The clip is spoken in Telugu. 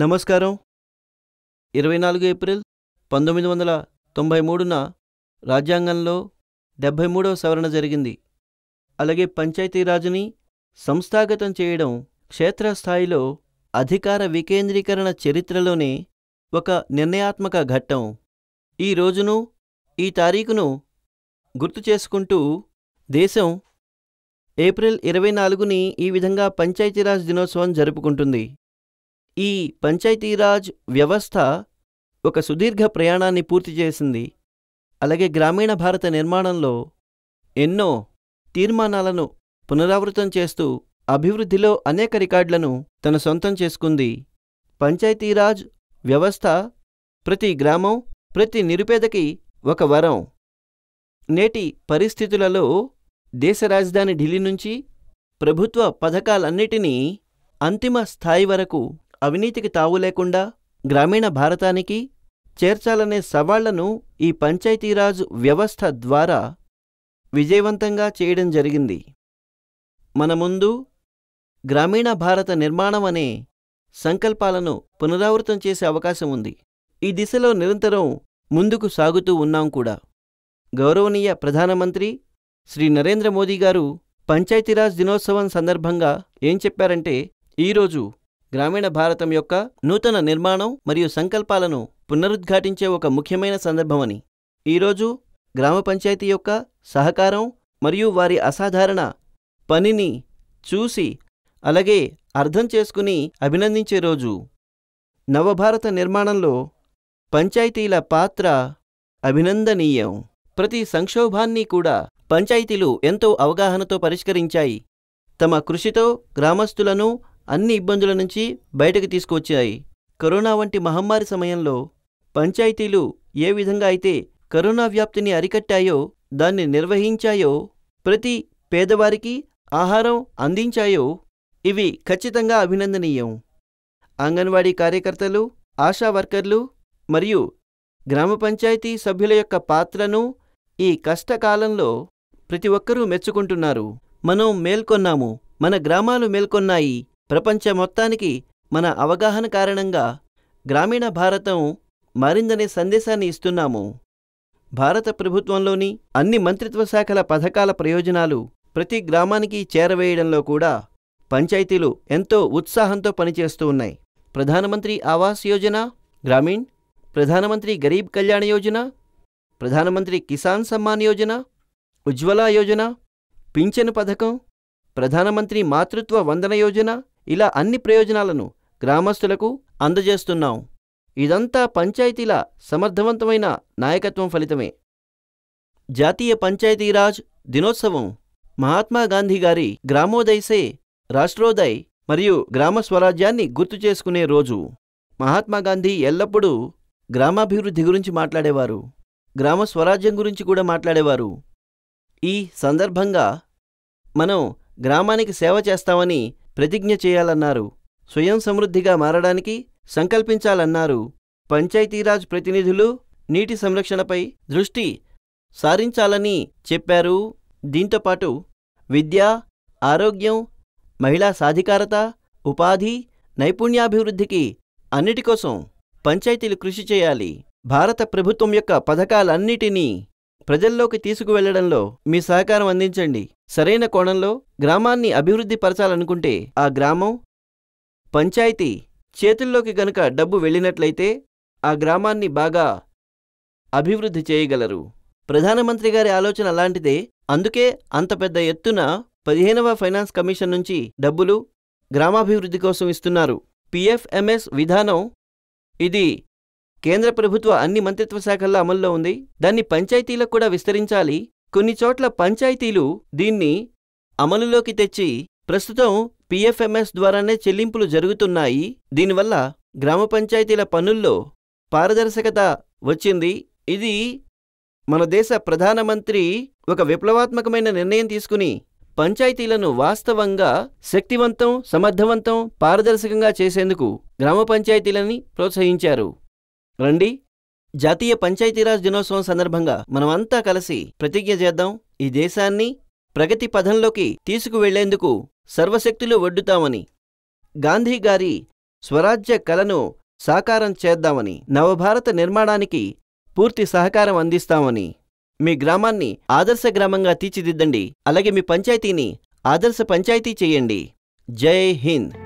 నమస్కారం ఇరవై నాలుగు ఏప్రిల్ పంతొమ్మిది వందల తొంభై మూడున రాజ్యాంగంలో డెబ్భై మూడవ సవరణ జరిగింది అలాగే పంచాయతీరాజుని సంస్థాగతం చేయడం క్షేత్రస్థాయిలో అధికార వికేంద్రీకరణ చరిత్రలోనే ఒక నిర్ణయాత్మక ఘట్టం ఈ రోజును ఈ తారీఖును గుర్తు చేసుకుంటూ దేశం ఏప్రిల్ ఇరవై నాలుగుని ఈ విధంగా పంచాయతీరాజ్ దినోత్సవం జరుపుకుంటుంది ఈ పంచాయతీరాజ్ వ్యవస్థ ఒక సుదీర్ఘ ప్రయాణాన్ని పూర్తి చేసింది అలాగే గ్రామీణ భారత నిర్మాణంలో ఎన్నో తీర్మానాలను పునరావృతం చేస్తూ అభివృద్ధిలో అనేక రికార్డులను తన సొంతం చేసుకుంది పంచాయతీరాజ్ వ్యవస్థ ప్రతి గ్రామం ప్రతి నిరుపేదకి ఒక వరం నేటి పరిస్థితులలో దేశ రాజధాని ఢిల్లీ నుంచి ప్రభుత్వ పథకాలన్నిటినీ అంతిమ స్థాయి వరకు అవినీతికి తావు లేకుండా గ్రామీణ భారతానికి చేర్చాలనే సవాళ్లను ఈ పంచాయతీరాజ్ వ్యవస్థ ద్వారా విజయవంతంగా చేయడం జరిగింది మన ముందు గ్రామీణ భారత నిర్మాణం అనే సంకల్పాలను పునరావృతం చేసే అవకాశం ఉంది ఈ దిశలో నిరంతరం ముందుకు సాగుతూ ఉన్నాం కూడా గౌరవనీయ ప్రధానమంత్రి శ్రీ నరేంద్ర మోదీ గారు పంచాయతీరాజ్ దినోత్సవం సందర్భంగా ఏం చెప్పారంటే ఈరోజు గ్రామీణ భారతం యొక్క నూతన నిర్మాణం మరియు సంకల్పాలను పునరుద్ఘాటించే ఒక ముఖ్యమైన సందర్భమని ఈరోజు గ్రామ పంచాయతీ యొక్క సహకారం మరియు వారి అసాధారణ పనిని చూసి అలాగే అర్థం చేసుకుని అభినందించే రోజు నవభారత నిర్మాణంలో పంచాయతీల పాత్ర అభినందనీయం ప్రతి సంక్షోభాన్ని కూడా పంచాయతీలు ఎంతో అవగాహనతో పరిష్కరించాయి తమ కృషితో గ్రామస్తులను అన్ని ఇబ్బందుల నుంచి బయటకు తీసుకువచ్చాయి కరోనా వంటి మహమ్మారి సమయంలో పంచాయతీలు ఏ విధంగా అయితే కరోనా వ్యాప్తిని అరికట్టాయో దాన్ని నిర్వహించాయో ప్రతి పేదవారికి ఆహారం అందించాయో ఇవి ఖచ్చితంగా అభినందనీయం అంగన్వాడీ కార్యకర్తలు ఆశా వర్కర్లు మరియు గ్రామ పంచాయతీ సభ్యుల యొక్క పాత్రను ఈ కష్టకాలంలో ప్రతి ఒక్కరూ మెచ్చుకుంటున్నారు మనం మేల్కొన్నాము మన గ్రామాలు మేల్కొన్నాయి ప్రపంచ మొత్తానికి మన అవగాహన కారణంగా గ్రామీణ భారతం మారిందనే సందేశాన్ని ఇస్తున్నాము భారత ప్రభుత్వంలోని అన్ని మంత్రిత్వ శాఖల పథకాల ప్రయోజనాలు ప్రతి గ్రామానికి చేరవేయడంలో కూడా పంచాయతీలు ఎంతో ఉత్సాహంతో పనిచేస్తూ ఉన్నాయి ప్రధానమంత్రి ఆవాస్ యోజన గ్రామీణ్ ప్రధానమంత్రి గరీబ్ కళ్యాణ యోజన ప్రధానమంత్రి కిసాన్ సమ్మాన్ యోజన ఉజ్వలా యోజన పింఛను పథకం ప్రధానమంత్రి మాతృత్వ వందన యోజన ఇలా అన్ని ప్రయోజనాలను గ్రామస్తులకు అందజేస్తున్నాం ఇదంతా పంచాయతీల సమర్థవంతమైన నాయకత్వం ఫలితమే జాతీయ పంచాయతీరాజ్ దినోత్సవం మహాత్మాగాంధీగారి గ్రామోదయసే రాష్ట్రోదయ్ మరియు గ్రామ స్వరాజ్యాన్ని గుర్తు చేసుకునే రోజు మహాత్మాగాంధీ ఎల్లప్పుడూ గ్రామాభివృద్ధి గురించి మాట్లాడేవారు గ్రామ స్వరాజ్యం గురించి కూడా మాట్లాడేవారు ఈ సందర్భంగా మనం గ్రామానికి సేవ చేస్తామని ప్రతిజ్ఞ చేయాలన్నారు స్వయం సమృద్ధిగా మారడానికి సంకల్పించాలన్నారు పంచాయతీరాజ్ ప్రతినిధులు నీటి సంరక్షణపై దృష్టి సారించాలని చెప్పారు దీంతోపాటు విద్య ఆరోగ్యం మహిళా సాధికారత ఉపాధి నైపుణ్యాభివృద్ధికి అన్నిటికోసం పంచాయతీలు కృషి చేయాలి భారత ప్రభుత్వం యొక్క పథకాలన్నిటినీ ప్రజల్లోకి తీసుకువెళ్లడంలో మీ సహకారం అందించండి సరైన కోణంలో గ్రామాన్ని అభివృద్ధి పరచాలనుకుంటే ఆ గ్రామం పంచాయతీ చేతుల్లోకి గనుక డబ్బు వెళ్ళినట్లయితే ఆ గ్రామాన్ని బాగా అభివృద్ధి చేయగలరు ప్రధానమంత్రి గారి ఆలోచన అలాంటిదే అందుకే అంత పెద్ద ఎత్తున పదిహేనవ ఫైనాన్స్ కమిషన్ నుంచి డబ్బులు గ్రామాభివృద్ధి కోసం ఇస్తున్నారు పిఎఫ్ఎంఎస్ విధానం ఇది కేంద్ర ప్రభుత్వ అన్ని మంత్రిత్వ శాఖల్లో అమల్లో ఉంది దాన్ని పంచాయతీలకు కూడా విస్తరించాలి కొన్ని చోట్ల పంచాయతీలు దీన్ని అమలులోకి తెచ్చి ప్రస్తుతం పిఎఫ్ఎంఎస్ ద్వారానే చెల్లింపులు జరుగుతున్నాయి దీనివల్ల గ్రామ పంచాయతీల పనుల్లో పారదర్శకత వచ్చింది ఇది మన దేశ ప్రధానమంత్రి ఒక విప్లవాత్మకమైన నిర్ణయం తీసుకుని పంచాయతీలను వాస్తవంగా శక్తివంతం సమర్థవంతం పారదర్శకంగా చేసేందుకు గ్రామ పంచాయతీలని ప్రోత్సహించారు రండి జాతీయ పంచాయతీరాజ్ దినోత్సవం సందర్భంగా మనమంతా కలిసి ప్రతిజ్ఞ చేద్దాం ఈ దేశాన్ని ప్రగతి పథంలోకి తీసుకువెళ్లేందుకు సర్వశక్తులు ఒడ్డుతామని గాంధీగారి స్వరాజ్య కలను సాకారం చేద్దామని నవభారత నిర్మాణానికి పూర్తి సహకారం అందిస్తామని మీ గ్రామాన్ని ఆదర్శ గ్రామంగా తీర్చిదిద్దండి అలాగే మీ పంచాయతీని ఆదర్శ పంచాయతీ చేయండి జై హింద్